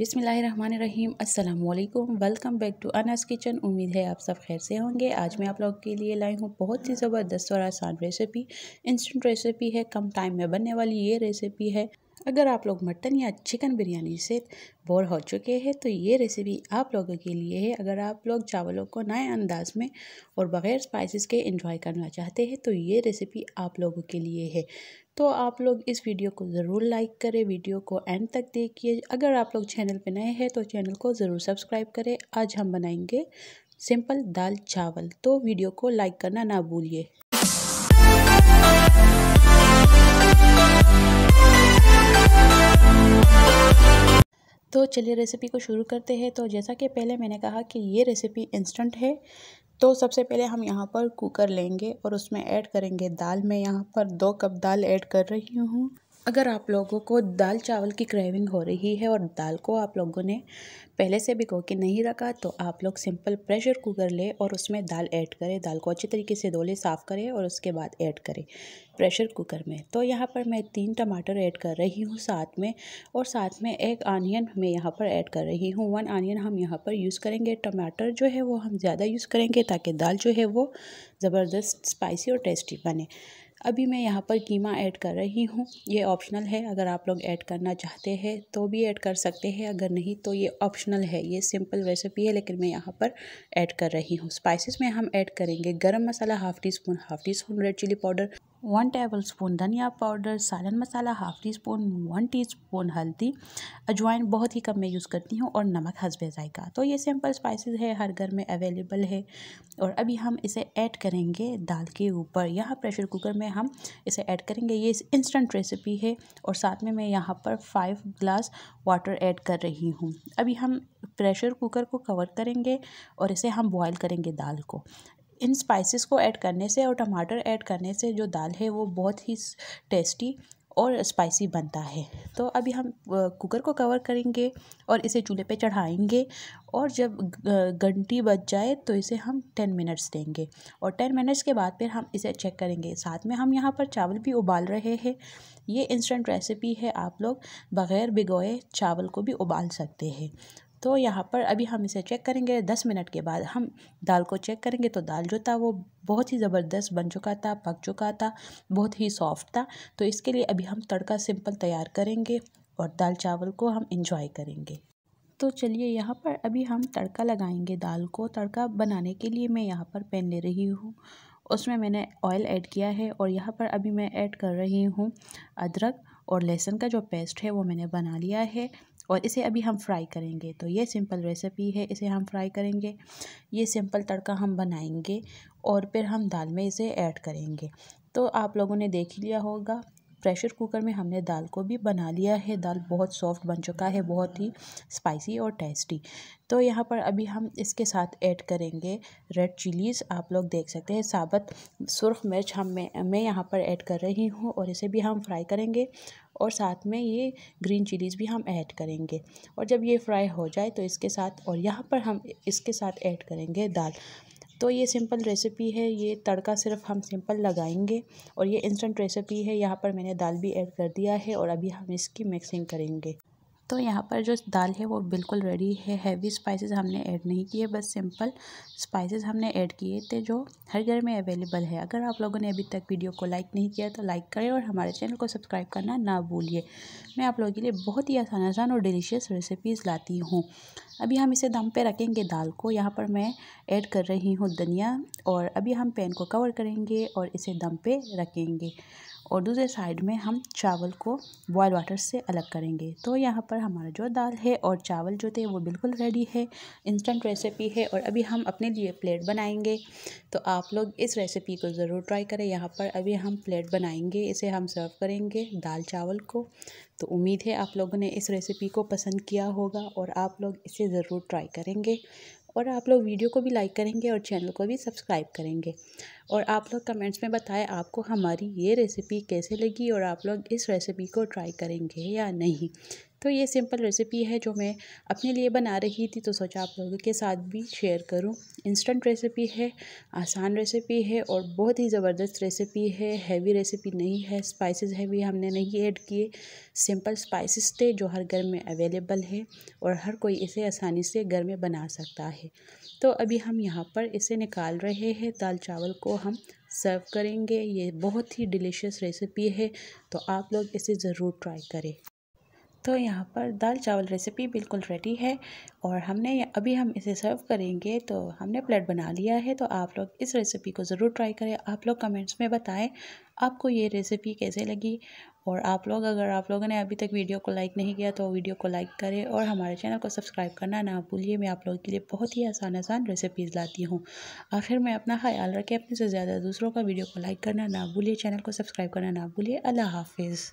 बिसमीम अल्लाम welcome back to Anas kitchen उम्मीद है आप सब खैर से होंगे आज मैं आप लोगों के लिए लाई हूँ बहुत ही ज़बरदस्त और आसान रेसिपी इंस्टेंट रेसिपी है कम टाइम में बनने वाली ये रेसिपी है अगर आप लोग मटन या चिकन बिरयानी से बोर हो चुके हैं तो ये रेसिपी आप लोगों के लिए है अगर आप लोग चावलों को नए अंदाज में और बग़ैर स्पाइसेस के एंजॉय करना चाहते हैं तो ये रेसिपी आप लोगों के लिए है तो आप लोग इस वीडियो को ज़रूर लाइक करें वीडियो को एंड तक देखिए अगर आप लोग चैनल पर नए हैं तो चैनल को ज़रूर सब्सक्राइब करें आज हम बनाएंगे सिंपल दाल चावल तो वीडियो को लाइक करना ना भूलिए तो चलिए रेसिपी को शुरू करते हैं तो जैसा कि पहले मैंने कहा कि ये रेसिपी इंस्टेंट है तो सबसे पहले हम यहाँ पर कुकर लेंगे और उसमें ऐड करेंगे दाल मैं यहाँ पर दो कप दाल ऐड कर रही हूँ अगर आप लोगों को दाल चावल की क्रेविंग हो रही है और दाल को आप लोगों ने पहले से भिगो के नहीं रखा तो आप लोग सिंपल प्रेशर कुकर ले और उसमें दाल ऐड करें दाल को अच्छे तरीके से धोले साफ़ करें और उसके बाद ऐड करें प्रेशर कुकर में तो यहाँ पर मैं तीन टमाटर ऐड कर रही हूँ साथ में और साथ में एक आनियन मैं यहाँ पर ऐड कर रही हूँ वन आनियन हम यहाँ पर यूज़ करेंगे टमाटर जो है वो हम ज़्यादा यूज़ करेंगे ताकि दाल जो है वो ज़बरदस्त स्पाइसी और टेस्टी बने अभी मैं यहाँ पर कीमा ऐड कर रही हूँ ये ऑप्शनल है अगर आप लोग ऐड करना चाहते हैं तो भी ऐड कर सकते हैं अगर नहीं तो ये ऑप्शनल है ये सिंपल रेसिपी है लेकिन मैं यहाँ पर ऐड कर रही हूँ स्पाइसेस में हम ऐड करेंगे garam masala half teaspoon half teaspoon red chilli powder one tablespoon धनिया powder salan masala half teaspoon one teaspoon हल्दी अजवाइन बहुत ही कम मैं यूज़ करती हूँ और नमक हसब ज़ायका तो ये सिंपल स्पाइसेस है हर घर में अवेलेबल है और अभी हम इसे ऐड करेंगे दाल के ऊपर यहाँ प्रेशर कुकर में हम इसे ऐड करेंगे ये इंस्टेंट रेसिपी है और साथ में मैं यहाँ पर फाइव ग्लास वाटर ऐड कर रही हूँ अभी हम प्रेशर कुकर को कवर करेंगे और इसे हम बॉयल करेंगे दाल को इन स्पाइसेस को ऐड करने से और टमाटर ऐड करने से जो दाल है वो बहुत ही टेस्टी और स्पाइसी बनता है तो अभी हम कुकर को कवर करेंगे और इसे चूल्हे पे चढ़ाएंगे और जब घंटी बज जाए तो इसे हम टेन मिनट्स देंगे और टेन मिनट्स के बाद फिर हम इसे चेक करेंगे साथ में हम यहाँ पर चावल भी उबाल रहे हैं ये इंस्टेंट रेसिपी है आप लोग बग़ैर भिगोए चावल को भी उबाल सकते हैं तो यहाँ पर अभी हम इसे चेक करेंगे दस मिनट के बाद हम दाल को चेक करेंगे तो दाल जो था वो बहुत ही ज़बरदस्त बन चुका था पक चुका था बहुत ही सॉफ्ट था तो इसके लिए अभी हम तड़का सिंपल तैयार करेंगे और दाल चावल को हम इंजॉय करेंगे तो चलिए यहाँ पर अभी हम तड़का लगाएंगे दाल को तड़का बनाने के लिए मैं यहाँ पर पेन ले रही हूँ उसमें मैंने ऑयल ऐड किया है और यहाँ पर अभी मैं ऐड कर रही हूँ अदरक और लहसुन का जो पेस्ट है वो मैंने बना लिया है और इसे अभी हम फ्राई करेंगे तो ये सिंपल रेसिपी है इसे हम फ्राई करेंगे ये सिंपल तड़का हम बनाएंगे और फिर हम दाल में इसे ऐड करेंगे तो आप लोगों ने देख लिया होगा प्रेशर कुकर में हमने दाल को भी बना लिया है दाल बहुत सॉफ्ट बन चुका है बहुत ही स्पाइसी और टेस्टी तो यहाँ पर अभी हम इसके साथ ऐड करेंगे रेड चिलीज़ आप लोग देख सकते हैं साबत सुरख मिर्च हम मैं मैं यहाँ पर ऐड कर रही हूँ और इसे भी हम फ्राई करेंगे और साथ में ये ग्रीन चिलीज़ भी हम ऐड करेंगे और जब ये फ्राई हो जाए तो इसके साथ और यहाँ पर हम इसके साथ ऐड करेंगे दाल तो ये सिंपल रेसिपी है ये तड़का सिर्फ हम सिंपल लगाएंगे और ये इंस्टेंट रेसिपी है यहाँ पर मैंने दाल भी ऐड कर दिया है और अभी हम इसकी मिक्सिंग करेंगे तो यहाँ पर जो दाल है वो बिल्कुल रेडी है हैवी स्पाइसेस हमने ऐड नहीं किए बस सिंपल स्पाइसेस हमने ऐड किए थे जो हर घर में अवेलेबल है अगर आप लोगों ने अभी तक वीडियो को लाइक नहीं किया तो लाइक करें और हमारे चैनल को सब्सक्राइब करना ना भूलिए मैं आप लोगों के लिए बहुत ही आसान आसान और डिलीशियस रेसिपीज़ लाती हूँ अभी हम इसे दम पर रखेंगे दाल को यहाँ पर मैं ऐड कर रही हूँ धनिया और अभी हम पैन को कवर करेंगे और इसे दम पर रखेंगे और दूसरे साइड में हम चावल को बॉयल वाटर से अलग करेंगे तो यहाँ पर हमारा जो दाल है और चावल जो थे वो बिल्कुल रेडी है इंस्टेंट रेसिपी है और अभी हम अपने लिए प्लेट बनाएंगे तो आप लोग इस रेसिपी को ज़रूर ट्राई करें यहाँ पर अभी हम प्लेट बनाएंगे इसे हम सर्व करेंगे दाल चावल को तो उम्मीद है आप लोगों ने इस रेसिपी को पसंद किया होगा और आप लोग इसे ज़रूर ट्राई करेंगे और आप लोग वीडियो को भी लाइक करेंगे और चैनल को भी सब्सक्राइब करेंगे और आप लोग कमेंट्स में बताएं आपको हमारी ये रेसिपी कैसे लगी और आप लोग इस रेसिपी को ट्राई करेंगे या नहीं तो ये सिंपल रेसिपी है जो मैं अपने लिए बना रही थी तो सोचा आप लोगों के साथ भी शेयर करूं इंस्टेंट रेसिपी है आसान रेसिपी है और बहुत ही ज़बरदस्त रेसिपी है हैवी रेसिपी नहीं है स्पाइसेस हैवी हमने नहीं ऐड किए सिंपल स्पाइसेस थे जो हर घर में अवेलेबल है और हर कोई इसे आसानी से घर में बना सकता है तो अभी हम यहाँ पर इसे निकाल रहे हैं दाल चावल को हम सर्व करेंगे ये बहुत ही डिलीशियस रेसिपी है तो आप लोग इसे ज़रूर ट्राई करें तो यहाँ पर दाल चावल रेसिपी बिल्कुल रेडी है और हमने अभी हम इसे सर्व करेंगे तो हमने प्लेट बना लिया है तो आप लोग इस रेसिपी को ज़रूर ट्राई करें आप लोग कमेंट्स में बताएं आपको ये रेसिपी कैसे लगी और आप लोग अगर आप लोगों ने अभी तक वीडियो को लाइक नहीं किया तो वीडियो को लाइक करें और हमारे चैनल को सब्सक्राइब करना ना भूलिए मैं आप लोगों के लिए बहुत ही आसान आसान रेसिपीज़ लाती हूँ आखिर मैं अपना ख्याल रखें अपने से ज़्यादा दूसरों का वीडियो को लाइक करना ना भूलिए चैनल को सब्सक्राइब करना ना भूलिए अल्लाह हाफिज़